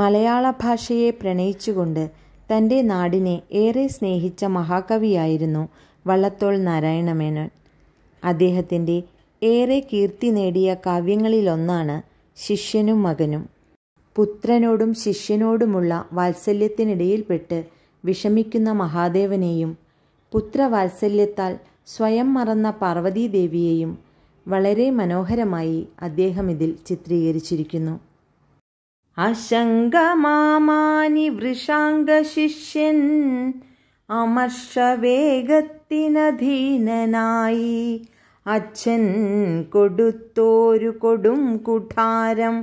മലയാള ഭാഷയെ പ്രണയിച്ചുകൊണ്ട് തൻ്റെ നാടിനെ ഏറെ സ്നേഹിച്ച മഹാകവിയായിരുന്നു വള്ളത്തോൾ നാരായണമേനോൻ അദ്ദേഹത്തിൻ്റെ ഏറെ കീർത്തി നേടിയ കാവ്യങ്ങളിലൊന്നാണ് ശിഷ്യനും മകനും പുത്രനോടും ശിഷ്യനോടുമുള്ള വാത്സല്യത്തിനിടയിൽപ്പെട്ട് വിഷമിക്കുന്ന മഹാദേവനെയും പുത്രവാത്സല്യത്താൽ സ്വയം മറന്ന പാർവതീദേവിയെയും വളരെ മനോഹരമായി അദ്ദേഹം ഇതിൽ ചിത്രീകരിച്ചിരിക്കുന്നു അശങ്കമാമാനി വൃഷാംഗശിഷ്യൻ അമർഷവേഗത്തിനധീനനായി അച്ഛൻ കൊടുത്തോരു കൊടും കുഠാരം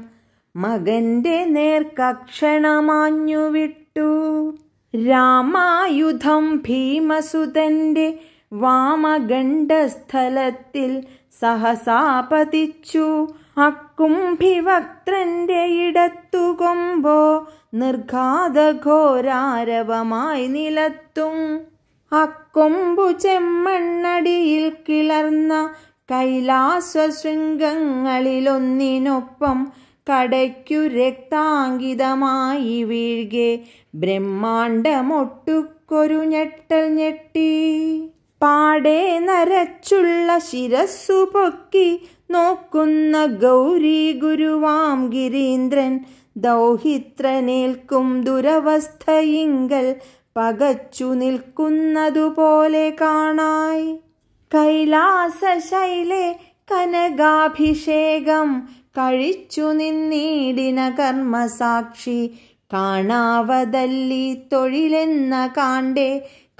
മകന്റെ നേർക്കക്ഷണമാഞ്ഞുവിട്ടു വിട്ടു രാമായുധം ഭീമസുതന്റെ വാമഗണ്ഡസ്ഥലത്തിൽ സഹസാപതിച്ചു അക്കുംഭിവക്ത്രൻ്റെ ഇടത്തുകൊമ്പോ നിർഘാതഘോരാരവമായി നിലത്തും അക്കൊമ്പു ചെമ്മണ്ണടിയിൽ കിളർന്ന കൈലാസശൃംഗങ്ങളിലൊന്നിനൊപ്പം കടയ്ക്കു രക്താങ്കിതമായി വീഴ്കെ ബ്രഹ്മാണ്ടമൊട്ടുക്കൊരു ഞെട്ടൽ ഞെട്ടി പാടെ നരച്ചുള്ള ശിരസ്സു പൊക്കി നോക്കുന്ന ഗൗരി ഗുരുവാം ഗിരീന്ദ്രൻ ദൗഹിത്രനേൽക്കും ദുരവസ്ഥയിങ്കൽ പകച്ചു നിൽക്കുന്നതുപോലെ കാണായി കൈലാസശൈലെ കനകാഭിഷേകം കഴിച്ചു നിന്നീടിന കർമ്മസാക്ഷി കാണാവതല്ലി തൊഴിലെന്ന കാണ്ടേ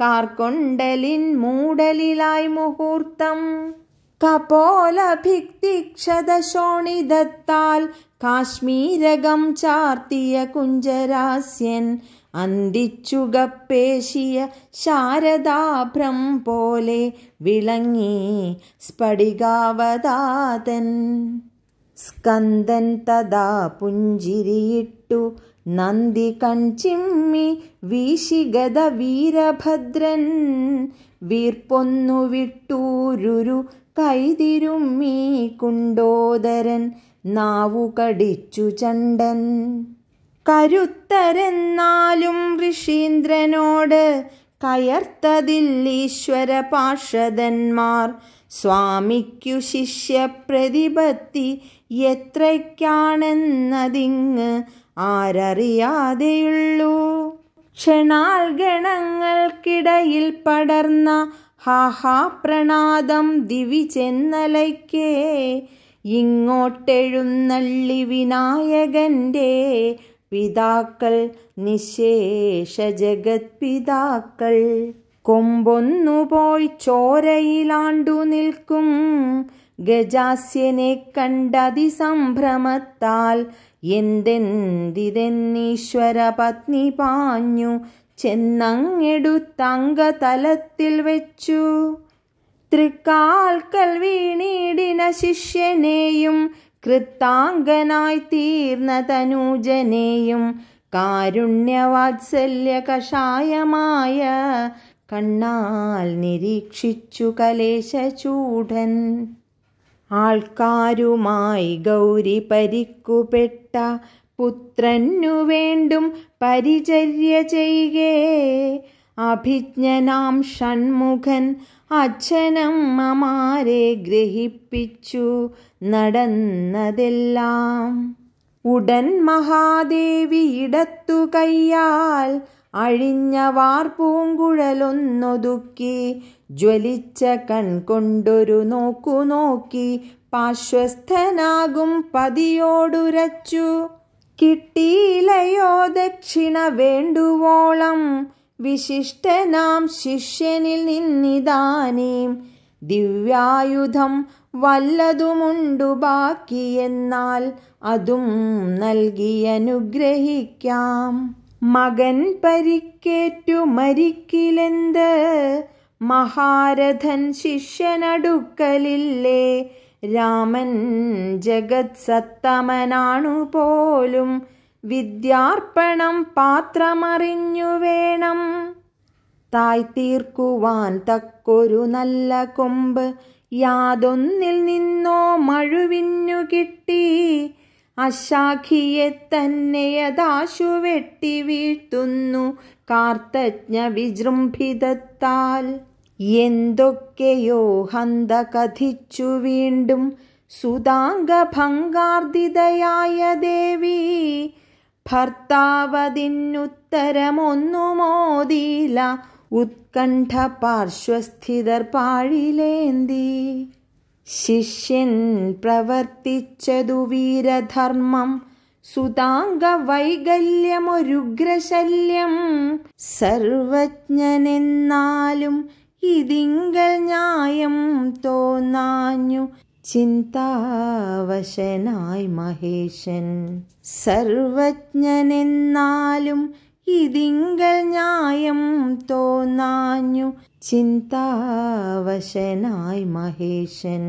കാർക്കൊണ്ടലിൻ മൂടലിലായി മുഹൂർത്തം കപോലഭിക്തിക്ഷതശോണിതത്താൽ കാശ്മീരകം ചാർത്തിയ കുഞ്ചരാസ്യൻ അന്തിച്ചുകപ്പേശിയ ശാരദാഭ്രം പോലെ വിളങ്ങി സ്ഫടികാവതാതൻ സ്കന്ദൻ തഥാ പുഞ്ചിരിയിട്ടു നന്ദി കൺചിമ്മി വീശിഗത വീരഭദ്രൻ വീർപ്പൊന്നു വിട്ടൂരുരു കൈതിരുമ്മീ കുണ്ടോദരൻ നാവു കടിച്ചു ചണ്ടൻ കരുത്തരെന്നാലും ഋഷീന്ദ്രനോട് കയർത്തതില്ലീശ്വര പാർഷദന്മാർ സ്വാമിക്കു ശിഷ്യപ്രതിപത്തി എത്രയ്ക്കാണെന്നതിങ്ങ് ആരറിയാതെയുള്ളൂ ക്ഷണാൽ ഗണങ്ങൾക്കിടയിൽ പടർന്ന ഹാഹാ പ്രണാദം ദിവി ചെന്നലയ്ക്കേ ഇങ്ങോട്ടെഴുന്നള്ളി വിനായകൻ്റെ പിതാക്കൾ നിശേഷ ജഗത് പിതാക്കൾ കൊമ്പൊന്നുപോയി ചോരയിലാണ്ടു നിൽക്കും ഗജാസ്യനെ കണ്ടതിസംഭ്രമത്താൽ എന്തെന്തിതെന്നീശ്വര പത്നി പാഞ്ഞു ചെന്നങ്ങെടുത്തങ്ക തലത്തിൽ വെച്ചു തൃക്കാൽക്കൽ വീണീടിന ശിഷ്യനെയും കൃത്താങ്കനായി തീർന്ന തനൂജനെയും കാരുണ്യവാത്സല്യ കഷായമായ കണ്ണാൽ നിരീക്ഷിച്ചു കലേശചൂഢൻ ആൾക്കാരുമായി ഗൗരി പരിക്കുപെട്ട പുത്രനു വേണ്ടും പരിചര്യ ചെയ്യേ അഭിജ്ഞനാം ഷൺമുഖൻ അച്ഛനമ്മമാരെ ഗ്രഹിപ്പിച്ചു നടന്നതെല്ലാം ഉടൻ മഹാദേവി ഇടത്തു അഴിഞ്ഞ വാർപൂങ്കുഴലൊന്നൊതുക്കി ജ്വലിച്ച കൺകൊണ്ടൊരു നോക്കു നോക്കി പാശ്വസ്ഥനാകും പതിയോടുരച്ചു കിട്ടിയിലയോ ദക്ഷിണ വേണ്ടുവോളം വിശിഷ്ടനാം ശിഷ്യനിൽ നിന്നിതാനീം ദിവ്യായുധം വല്ലതുമുണ്ടു ബാക്കിയെന്നാൽ അതും നൽകി അനുഗ്രഹിക്കാം മകൻ പരിക്കേറ്റു മരിക്കിലെന്ത് മഹാരഥൻ ശിഷ്യനടുക്കലില്ലേ രാമൻ ജഗത് സത്തമനാണു പോലും വിദ്യാർപ്പണം പാത്രമറിഞ്ഞു വേണം തീർക്കുവാൻ തക്കൊരു നല്ല കൊമ്പ് യാതൊന്നിൽ നിന്നോ മഴുവിഞ്ഞു കിട്ടി അശാഖിയെ തന്നെ യഥാശു വെട്ടി വീഴ്ത്തുന്നു കാർത്തജ്ഞ വിജൃംഭിതത്താൽ എന്തൊക്കെയോ ഹന്ത കഥിച്ചു വീണ്ടും സുതാംഗ ഭംഗാർദിതയായ ദേവി ഭർത്താവതിന്നുത്തരമൊന്നുമോതില ഉത്കണ്ഠ പാർശ്വസ്ഥിതർ പാഴിലേന്തി ശിഷ്യൻ പ്രവർത്തിച്ചതു വീരധർമ്മം സുതാംഗ വൈകല്യമൊരുഗ്രശല്യം സർവജ്ഞനെന്നാലും ഇതിങ്കൽ ന്യായം തോന്നാഞ്ഞു ചിന്താവശനായി മഹേശൻ സർവജ്ഞനെന്നാലും ഇതിങ്കൽ ന്യായം തോന്നാഞ്ഞു चिन्तावशनाय महेशन्